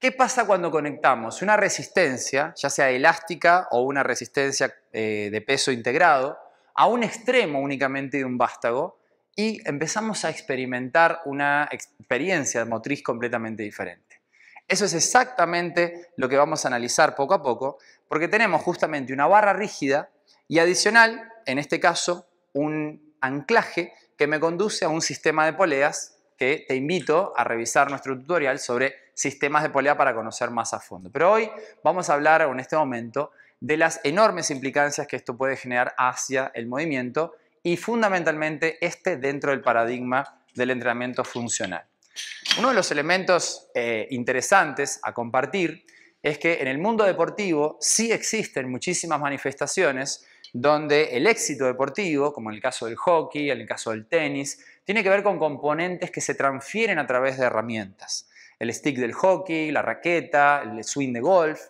¿Qué pasa cuando conectamos una resistencia, ya sea elástica o una resistencia eh, de peso integrado, a un extremo únicamente de un vástago y empezamos a experimentar una experiencia motriz completamente diferente? Eso es exactamente lo que vamos a analizar poco a poco, porque tenemos justamente una barra rígida y adicional, en este caso, un anclaje que me conduce a un sistema de poleas que te invito a revisar nuestro tutorial sobre sistemas de polea para conocer más a fondo. Pero hoy vamos a hablar, en este momento, de las enormes implicancias que esto puede generar hacia el movimiento y fundamentalmente este dentro del paradigma del entrenamiento funcional. Uno de los elementos eh, interesantes a compartir es que en el mundo deportivo sí existen muchísimas manifestaciones donde el éxito deportivo, como en el caso del hockey, en el caso del tenis, tiene que ver con componentes que se transfieren a través de herramientas. El stick del hockey, la raqueta, el swing de golf,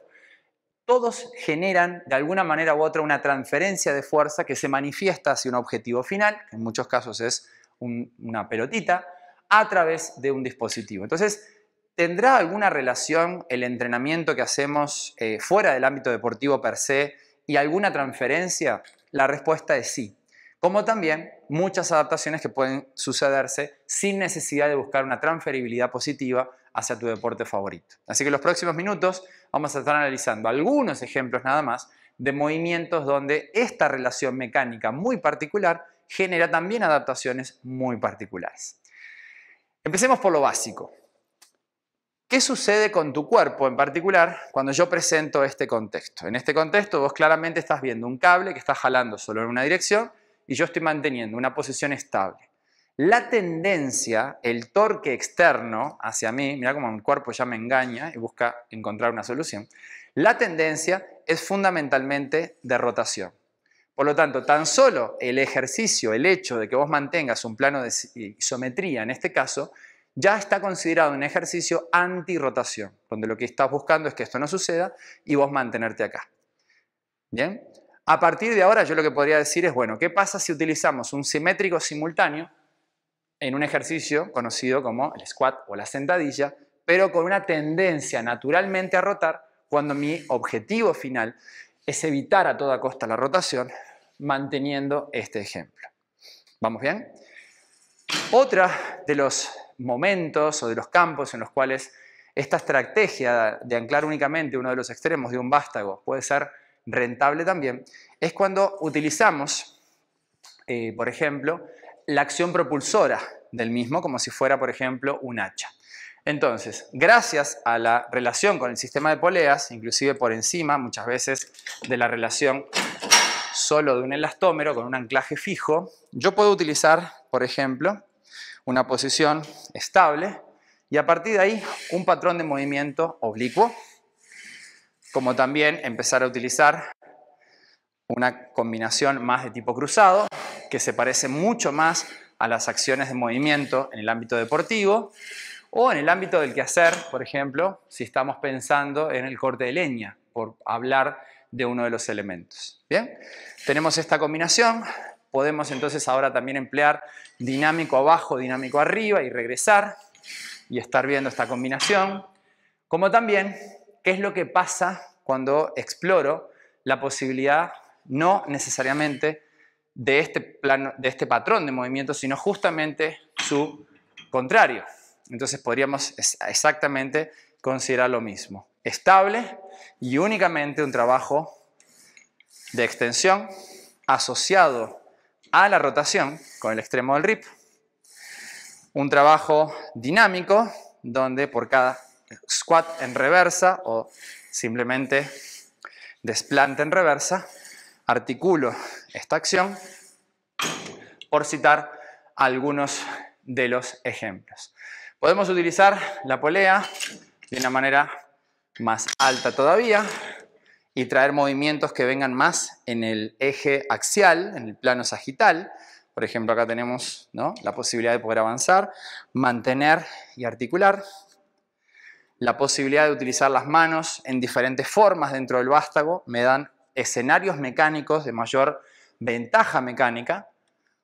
todos generan de alguna manera u otra una transferencia de fuerza que se manifiesta hacia un objetivo final, que en muchos casos es una pelotita, a través de un dispositivo. Entonces, ¿tendrá alguna relación el entrenamiento que hacemos eh, fuera del ámbito deportivo per se y alguna transferencia? La respuesta es sí. Como también muchas adaptaciones que pueden sucederse sin necesidad de buscar una transferibilidad positiva hacia tu deporte favorito. Así que en los próximos minutos vamos a estar analizando algunos ejemplos nada más de movimientos donde esta relación mecánica muy particular genera también adaptaciones muy particulares. Empecemos por lo básico. ¿Qué sucede con tu cuerpo en particular cuando yo presento este contexto? En este contexto vos claramente estás viendo un cable que está jalando solo en una dirección y yo estoy manteniendo una posición estable. La tendencia, el torque externo hacia mí, mira cómo mi cuerpo ya me engaña y busca encontrar una solución, la tendencia es fundamentalmente de rotación. Por lo tanto, tan solo el ejercicio, el hecho de que vos mantengas un plano de isometría en este caso, ya está considerado un ejercicio anti-rotación, donde lo que estás buscando es que esto no suceda y vos mantenerte acá. ¿Bien? A partir de ahora yo lo que podría decir es, bueno, ¿qué pasa si utilizamos un simétrico simultáneo en un ejercicio conocido como el squat o la sentadilla, pero con una tendencia naturalmente a rotar cuando mi objetivo final es evitar a toda costa la rotación manteniendo este ejemplo? ¿Vamos bien? Otra de los momentos o de los campos en los cuales esta estrategia de anclar únicamente uno de los extremos de un vástago puede ser rentable también, es cuando utilizamos, eh, por ejemplo, la acción propulsora del mismo como si fuera, por ejemplo, un hacha. Entonces, gracias a la relación con el sistema de poleas, inclusive por encima muchas veces de la relación solo de un elastómero con un anclaje fijo, yo puedo utilizar, por ejemplo, una posición estable y a partir de ahí un patrón de movimiento oblicuo, como también empezar a utilizar una combinación más de tipo cruzado que se parece mucho más a las acciones de movimiento en el ámbito deportivo o en el ámbito del quehacer, por ejemplo, si estamos pensando en el corte de leña, por hablar de uno de los elementos. Bien, tenemos esta combinación Podemos entonces ahora también emplear dinámico abajo, dinámico arriba y regresar y estar viendo esta combinación. Como también, ¿qué es lo que pasa cuando exploro la posibilidad no necesariamente de este, plano, de este patrón de movimiento, sino justamente su contrario? Entonces podríamos exactamente considerar lo mismo. Estable y únicamente un trabajo de extensión asociado a la rotación con el extremo del RIP. Un trabajo dinámico donde por cada squat en reversa o simplemente desplante en reversa, articulo esta acción por citar algunos de los ejemplos. Podemos utilizar la polea de una manera más alta todavía, y traer movimientos que vengan más en el eje axial, en el plano sagital. Por ejemplo, acá tenemos la posibilidad de poder avanzar, mantener y articular. La posibilidad de utilizar las manos en diferentes formas dentro del vástago me dan escenarios mecánicos de mayor ventaja mecánica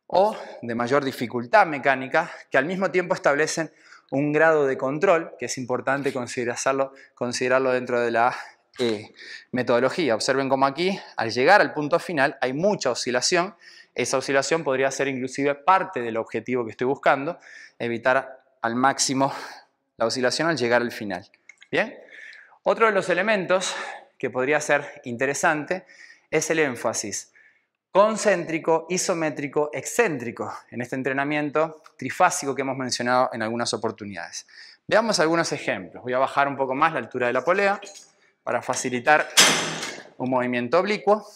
o de mayor dificultad mecánica que al mismo tiempo establecen un grado de control que es importante considerarlo, considerarlo dentro de la eh, metodología. Observen cómo aquí, al llegar al punto final, hay mucha oscilación. Esa oscilación podría ser inclusive parte del objetivo que estoy buscando, evitar al máximo la oscilación al llegar al final. ¿Bien? Otro de los elementos que podría ser interesante es el énfasis concéntrico, isométrico, excéntrico en este entrenamiento trifásico que hemos mencionado en algunas oportunidades. Veamos algunos ejemplos. Voy a bajar un poco más la altura de la polea para facilitar un movimiento oblicuo.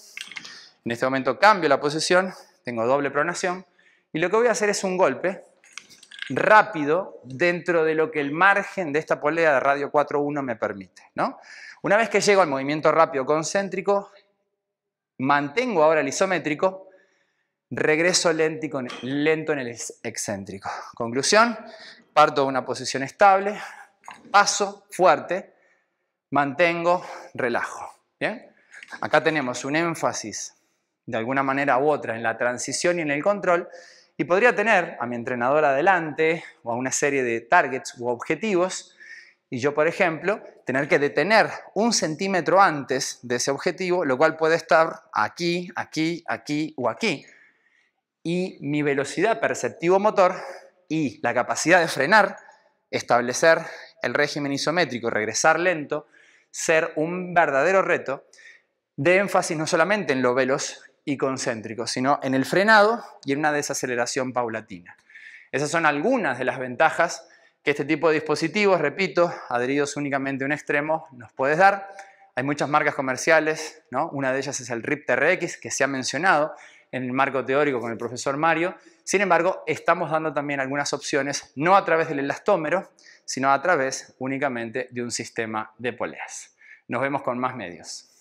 En este momento cambio la posición, tengo doble pronación y lo que voy a hacer es un golpe rápido dentro de lo que el margen de esta polea de radio 4.1 me permite. ¿no? Una vez que llego al movimiento rápido concéntrico, mantengo ahora el isométrico, regreso lento en el excéntrico. Conclusión, parto de una posición estable, paso fuerte, mantengo, relajo. ¿Bien? Acá tenemos un énfasis de alguna manera u otra en la transición y en el control y podría tener a mi entrenador adelante o a una serie de targets u objetivos y yo, por ejemplo, tener que detener un centímetro antes de ese objetivo, lo cual puede estar aquí, aquí, aquí o aquí. Y mi velocidad perceptivo-motor y la capacidad de frenar, establecer el régimen isométrico, regresar lento, ser un verdadero reto de énfasis no solamente en lo veloz y concéntricos, sino en el frenado y en una desaceleración paulatina. Esas son algunas de las ventajas que este tipo de dispositivos, repito, adheridos únicamente a un extremo, nos puede dar. Hay muchas marcas comerciales, ¿no? una de ellas es el RIP TRX, que se ha mencionado en el marco teórico con el profesor Mario. Sin embargo, estamos dando también algunas opciones, no a través del elastómero, sino a través únicamente de un sistema de poleas. Nos vemos con más medios.